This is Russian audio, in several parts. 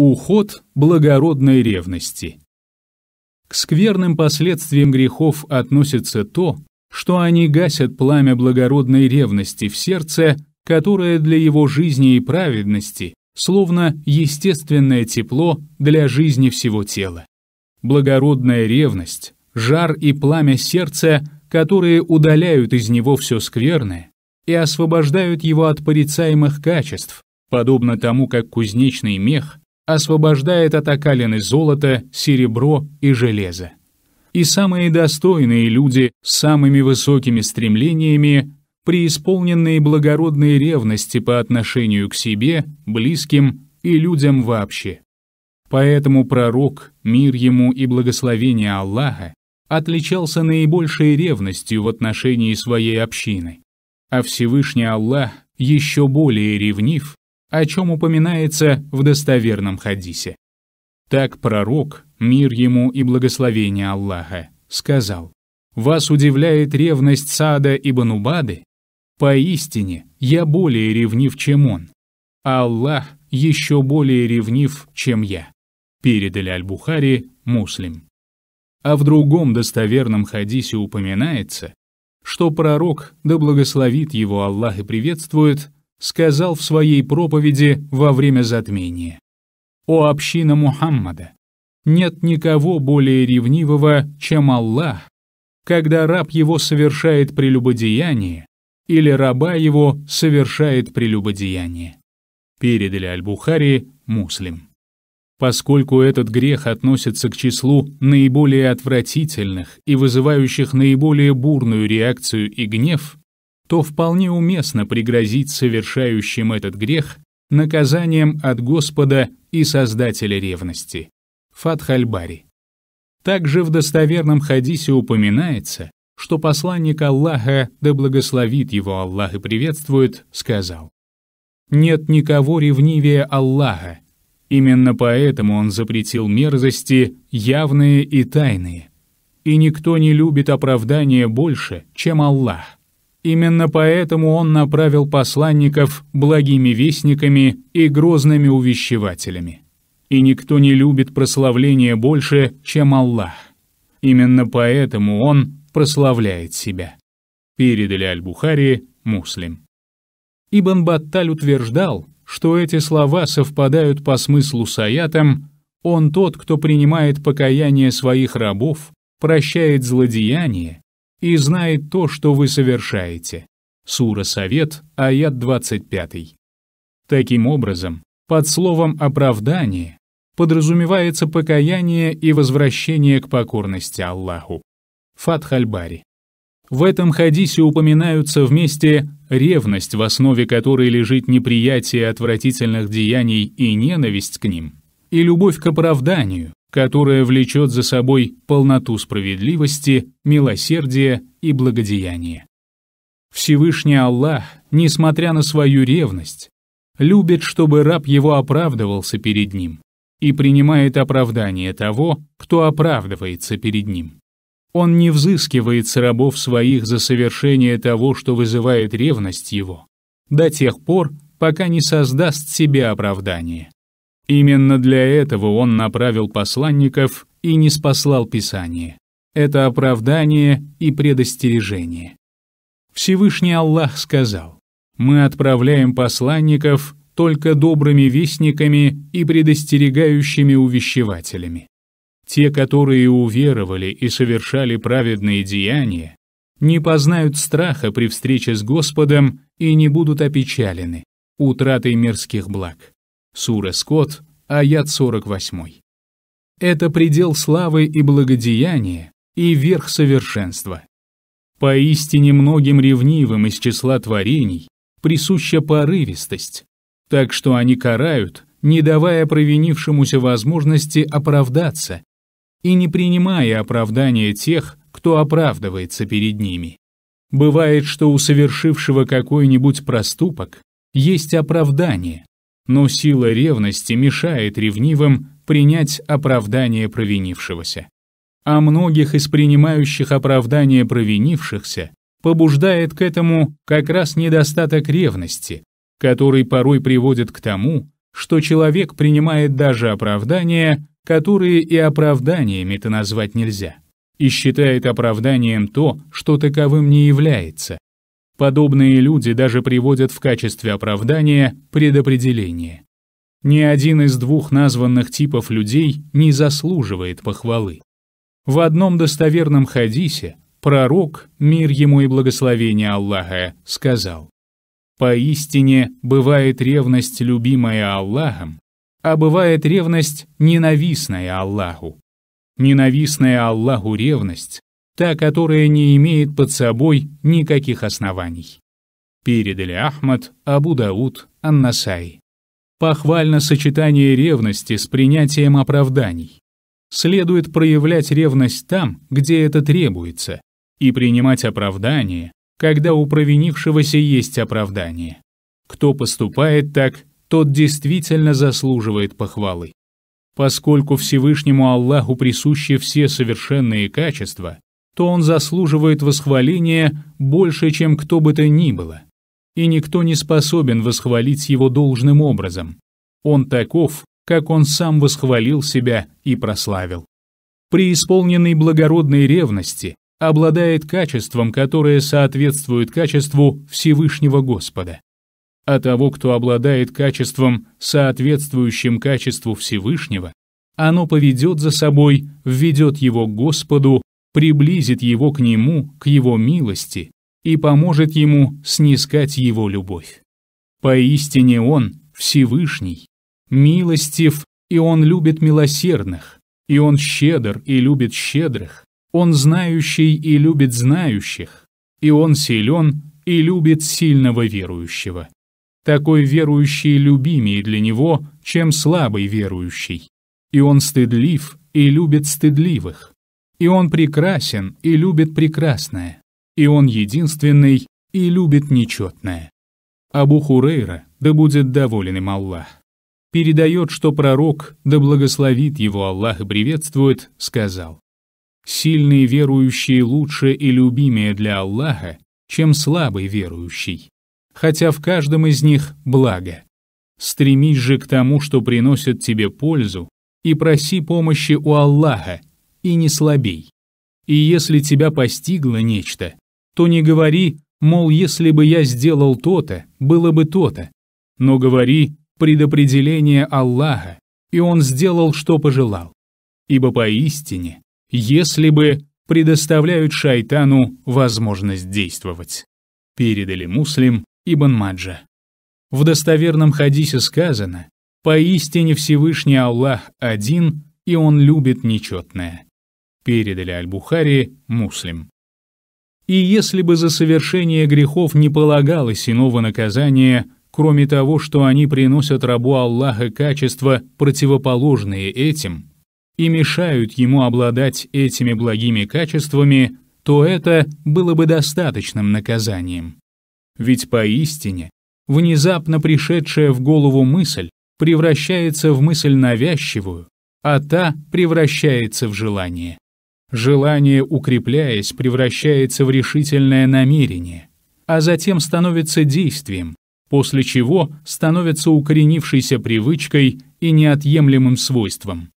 Уход благородной ревности. К скверным последствиям грехов относится то, что они гасят пламя благородной ревности в сердце, которое для его жизни и праведности словно естественное тепло для жизни всего тела. Благородная ревность, жар и пламя сердца, которые удаляют из него все скверное и освобождают его от порицаемых качеств, подобно тому, как кузнечный мех освобождает от окалины золото, серебро и железо. И самые достойные люди с самыми высокими стремлениями, преисполненные благородной ревности по отношению к себе, близким и людям вообще. Поэтому пророк, мир ему и благословение Аллаха, отличался наибольшей ревностью в отношении своей общины. А Всевышний Аллах еще более ревнив о чем упоминается в достоверном хадисе. Так пророк, мир ему и благословение Аллаха, сказал, «Вас удивляет ревность Сада ибн Убады? Поистине, я более ревнив, чем он, а Аллах еще более ревнив, чем я», передали Аль-Бухари муслим. А в другом достоверном хадисе упоминается, что пророк, да благословит его Аллах и приветствует, сказал в своей проповеди во время затмения. «О община Мухаммада! Нет никого более ревнивого, чем Аллах, когда раб его совершает прелюбодеяние или раба его совершает прелюбодеяние». Передали Аль-Бухари муслим. Поскольку этот грех относится к числу наиболее отвратительных и вызывающих наиболее бурную реакцию и гнев, то вполне уместно пригрозить совершающим этот грех наказанием от Господа и Создателя ревности. Фатхальбари. Также в достоверном хадисе упоминается, что посланник Аллаха, да благословит его Аллах и приветствует, сказал, «Нет никого ревнивее Аллаха, именно поэтому он запретил мерзости, явные и тайные, и никто не любит оправдания больше, чем Аллах. Именно поэтому он направил посланников благими вестниками и грозными увещевателями. И никто не любит прославление больше, чем Аллах. Именно поэтому он прославляет себя. Передали Аль-Бухари муслим. Ибн Батталь утверждал, что эти слова совпадают по смыслу с аятом «Он тот, кто принимает покаяние своих рабов, прощает злодеяние и знает то, что вы совершаете. Сура Совет, аят 25. Таким образом, под словом «оправдание» подразумевается покаяние и возвращение к покорности Аллаху. Фатхальбари. В этом хадисе упоминаются вместе ревность, в основе которой лежит неприятие отвратительных деяний и ненависть к ним, и любовь к оправданию, которая влечет за собой полноту справедливости, милосердия и благодеяния. Всевышний Аллах, несмотря на свою ревность, любит, чтобы раб его оправдывался перед ним и принимает оправдание того, кто оправдывается перед ним. Он не взыскивает с рабов своих за совершение того, что вызывает ревность его, до тех пор, пока не создаст себе оправдание. Именно для этого он направил посланников и не спаслал Писание. Это оправдание и предостережение. Всевышний Аллах сказал, «Мы отправляем посланников только добрыми вестниками и предостерегающими увещевателями. Те, которые уверовали и совершали праведные деяния, не познают страха при встрече с Господом и не будут опечалены утратой мирских благ. Сура Скот, аят 48. Это предел славы и благодеяния и верх совершенства. Поистине многим ревнивым из числа творений присуща порывистость, так что они карают, не давая провинившемуся возможности оправдаться и не принимая оправдания тех, кто оправдывается перед ними. Бывает, что у совершившего какой-нибудь проступок есть оправдание, но сила ревности мешает ревнивым принять оправдание провинившегося. А многих из принимающих оправдание провинившихся побуждает к этому как раз недостаток ревности, который порой приводит к тому, что человек принимает даже оправдания, которые и оправданиями-то назвать нельзя, и считает оправданием то, что таковым не является, Подобные люди даже приводят в качестве оправдания предопределение. Ни один из двух названных типов людей не заслуживает похвалы. В одном достоверном хадисе пророк, мир ему и благословение Аллаха, сказал, «Поистине бывает ревность, любимая Аллахом, а бывает ревность, ненавистная Аллаху. Ненавистная Аллаху ревность та, которая не имеет под собой никаких оснований. Передали Ахмад, Абу Дауд, Аннасай. Похвально сочетание ревности с принятием оправданий. Следует проявлять ревность там, где это требуется, и принимать оправдание, когда у провинившегося есть оправдание. Кто поступает так, тот действительно заслуживает похвалы. Поскольку Всевышнему Аллаху присущи все совершенные качества, то он заслуживает восхваления больше, чем кто бы то ни было, и никто не способен восхвалить его должным образом. Он таков, как он сам восхвалил себя и прославил. Преисполненный благородной ревности обладает качеством, которое соответствует качеству Всевышнего Господа. А того, кто обладает качеством, соответствующим качеству Всевышнего, оно поведет за собой, введет его к Господу приблизит его к нему, к его милости и поможет ему снискать его любовь. Поистине он Всевышний, милостив, и он любит милосердных, и он щедр и любит щедрых, он знающий и любит знающих, и он силен и любит сильного верующего. Такой верующий любимее для него, чем слабый верующий, и он стыдлив и любит стыдливых, и он прекрасен и любит прекрасное. И он единственный и любит нечетное. Абу Хурейра, да будет доволен им Аллах, передает, что пророк, да благословит его Аллах и приветствует, сказал, «Сильные верующие лучше и любимее для Аллаха, чем слабый верующий, хотя в каждом из них благо. Стремись же к тому, что приносит тебе пользу, и проси помощи у Аллаха, и не слабей. И если тебя постигло нечто, то не говори, мол, если бы я сделал то-то, было бы то-то, но говори предопределение Аллаха, и Он сделал, что пожелал. Ибо поистине, если бы предоставляют шайтану возможность действовать. Передали муслим Ибн Маджа. В достоверном хадисе сказано, «Поистине Всевышний Аллах один, и Он любит нечетное» передали Аль-Бухари муслим. И если бы за совершение грехов не полагалось иного наказания, кроме того, что они приносят рабу Аллаха качества, противоположные этим, и мешают ему обладать этими благими качествами, то это было бы достаточным наказанием. Ведь поистине, внезапно пришедшая в голову мысль превращается в мысль навязчивую, а та превращается в желание. Желание, укрепляясь, превращается в решительное намерение, а затем становится действием, после чего становится укоренившейся привычкой и неотъемлемым свойством.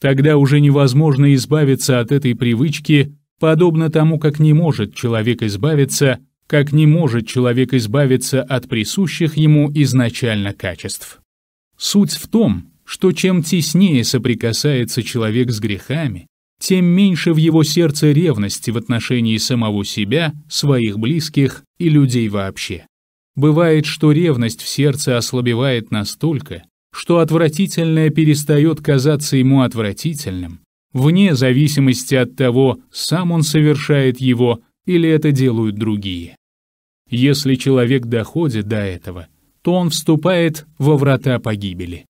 Тогда уже невозможно избавиться от этой привычки, подобно тому, как не может человек избавиться, как не может человек избавиться от присущих ему изначально качеств. Суть в том, что чем теснее соприкасается человек с грехами, тем меньше в его сердце ревности в отношении самого себя, своих близких и людей вообще. Бывает, что ревность в сердце ослабевает настолько, что отвратительное перестает казаться ему отвратительным, вне зависимости от того, сам он совершает его или это делают другие. Если человек доходит до этого, то он вступает во врата погибели.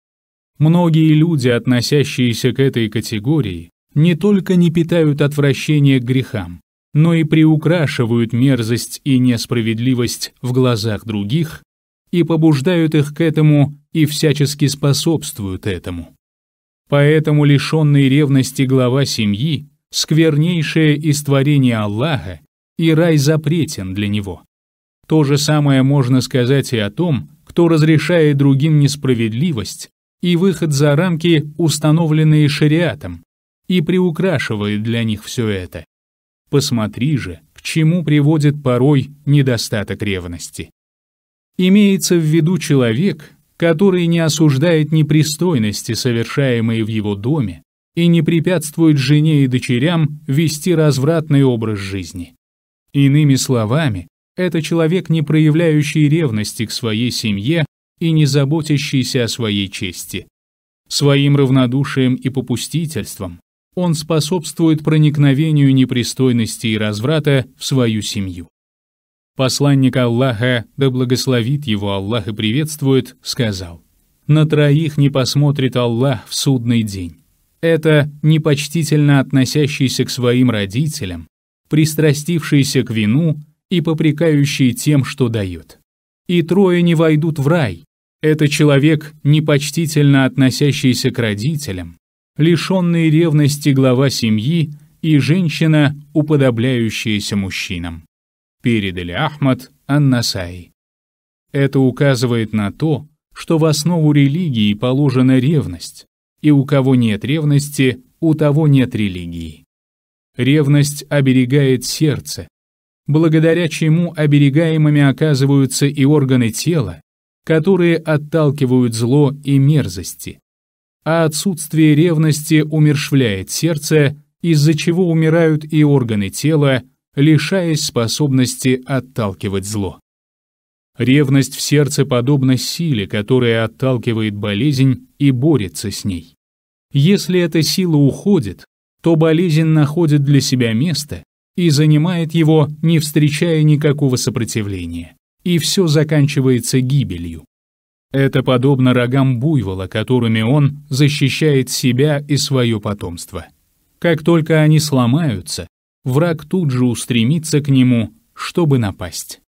Многие люди, относящиеся к этой категории, не только не питают отвращения к грехам, но и приукрашивают мерзость и несправедливость в глазах других и побуждают их к этому и всячески способствуют этому. Поэтому лишенный ревности глава семьи – сквернейшее из творения Аллаха, и рай запретен для него. То же самое можно сказать и о том, кто разрешает другим несправедливость и выход за рамки, установленные шариатом, и приукрашивает для них все это. Посмотри же, к чему приводит порой недостаток ревности. Имеется в виду человек, который не осуждает непристойности, совершаемые в его доме, и не препятствует жене и дочерям вести развратный образ жизни. Иными словами, это человек, не проявляющий ревности к своей семье и не заботящийся о своей чести. Своим равнодушием и попустительством он способствует проникновению непристойности и разврата в свою семью. Посланник Аллаха, да благословит его Аллах и приветствует, сказал, «На троих не посмотрит Аллах в судный день. Это непочтительно относящийся к своим родителям, пристрастившийся к вину и попрекающий тем, что дает. И трое не войдут в рай. Это человек, непочтительно относящийся к родителям, лишенный ревности глава семьи и женщина, уподобляющаяся мужчинам. Передали Ахмад Аннасай. Это указывает на то, что в основу религии положена ревность, и у кого нет ревности, у того нет религии. Ревность оберегает сердце, благодаря чему оберегаемыми оказываются и органы тела, которые отталкивают зло и мерзости, а отсутствие ревности умершвляет сердце, из-за чего умирают и органы тела, лишаясь способности отталкивать зло. Ревность в сердце подобна силе, которая отталкивает болезнь и борется с ней. Если эта сила уходит, то болезнь находит для себя место и занимает его, не встречая никакого сопротивления, и все заканчивается гибелью. Это подобно рогам буйвола, которыми он защищает себя и свое потомство. Как только они сломаются, враг тут же устремится к нему, чтобы напасть.